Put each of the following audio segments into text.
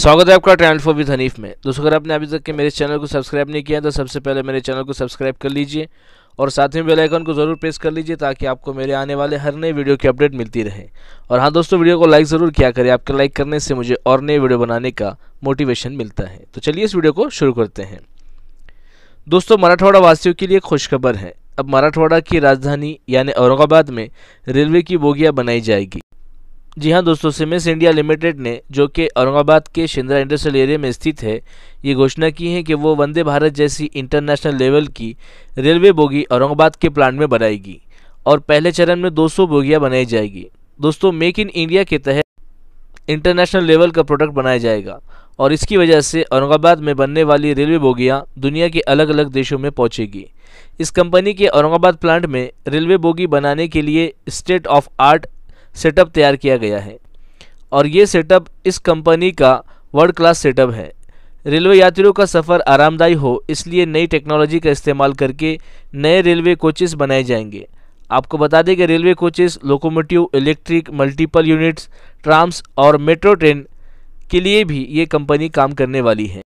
स्वागत है आपका ट्रैवल फॉर विद हनीफ में दोस्तों अगर आपने अभी तक के मेरे चैनल को सब्सक्राइब नहीं किया है तो सबसे पहले मेरे चैनल को सब्सक्राइब कर लीजिए और साथ में बेल आइकन को ज़रूर प्रेस कर लीजिए ताकि आपको मेरे आने वाले हर नए वीडियो की अपडेट मिलती रहे और हाँ दोस्तों वीडियो को लाइक ज़रूर किया करें आपके लाइक करने से मुझे और नए वीडियो बनाने का मोटिवेशन मिलता है तो चलिए इस वीडियो को शुरू करते हैं दोस्तों मराठवाड़ा वासियों के लिए खुशखबर है अब मराठवाड़ा की राजधानी यानी औरंगाबाद में रेलवे की बोगियाँ बनाई जाएगी जी हाँ दोस्तों सिमेंस इंडिया लिमिटेड ने जो कि औरंगाबाद के शिंद्रा इंडस्ट्रियल एरिया में स्थित है ये घोषणा की है कि वो वंदे भारत जैसी इंटरनेशनल लेवल की रेलवे बोगी औरंगाबाद के प्लांट में बनाएगी और पहले चरण में 200 बोगियाँ बनाई जाएगी दोस्तों मेक इन इंडिया के तहत इंटरनेशनल लेवल का प्रोडक्ट बनाया जाएगा और इसकी वजह से औरंगाबाद में बनने वाली रेलवे बोगियाँ दुनिया के अलग अलग देशों में पहुँचेगी इस कंपनी के औरंगाबाद प्लांट में रेलवे बोगी बनाने के लिए स्टेट ऑफ आर्ट सेटअप तैयार किया गया है और ये सेटअप इस कंपनी का वर्ल्ड क्लास सेटअप है रेलवे यात्रियों का सफ़र आरामदायी हो इसलिए नई टेक्नोलॉजी का इस्तेमाल करके नए रेलवे कोचेस बनाए जाएंगे आपको बता दें कि railway coaches locomotive electric multiple units trams और मेट्रो ट्रेन के लिए भी ये कंपनी काम करने वाली है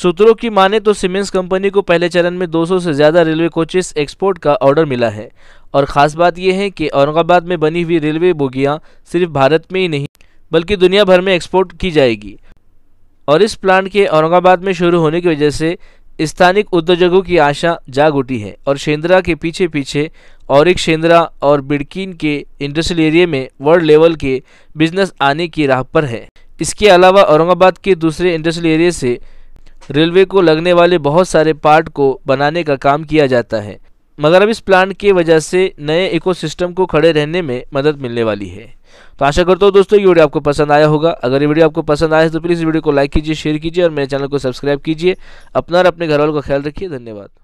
सूत्रों की माने तो सीमेंस कंपनी को पहले चरण में 200 से ज़्यादा रेलवे कोचेस एक्सपोर्ट का ऑर्डर मिला है और ख़ास बात यह है कि औरंगाबाद में बनी हुई रेलवे बोगियां सिर्फ भारत में ही नहीं बल्कि दुनिया भर में एक्सपोर्ट की जाएगी और इस प्लांट के औरंगाबाद में शुरू होने की वजह से स्थानिक उद्योजकों की आशा जाग उठी है और शेंद्रा के पीछे पीछे और एक शेंद्रा और बिड़किन के इंडस्ट्रियल एरिया में वर्ल्ड लेवल के बिजनेस आने की राह पर है इसके अलावा औरंगाबाद के दूसरे इंडस्ट्रियल एरिया से रेलवे को लगने वाले बहुत सारे पार्ट को बनाने का काम किया जाता है मगर अब इस प्लान की वजह से नए इकोसिस्टम को खड़े रहने में मदद मिलने वाली है तो आशा करता हूँ दोस्तों ये वीडियो आपको पसंद आया होगा अगर ये वीडियो आपको पसंद आया तो प्लीज़ वीडियो को लाइक कीजिए शेयर कीजिए और मेरे चैनल को सब्सक्राइब कीजिए अपना और अपने घर वालों का ख्याल रखिए धन्यवाद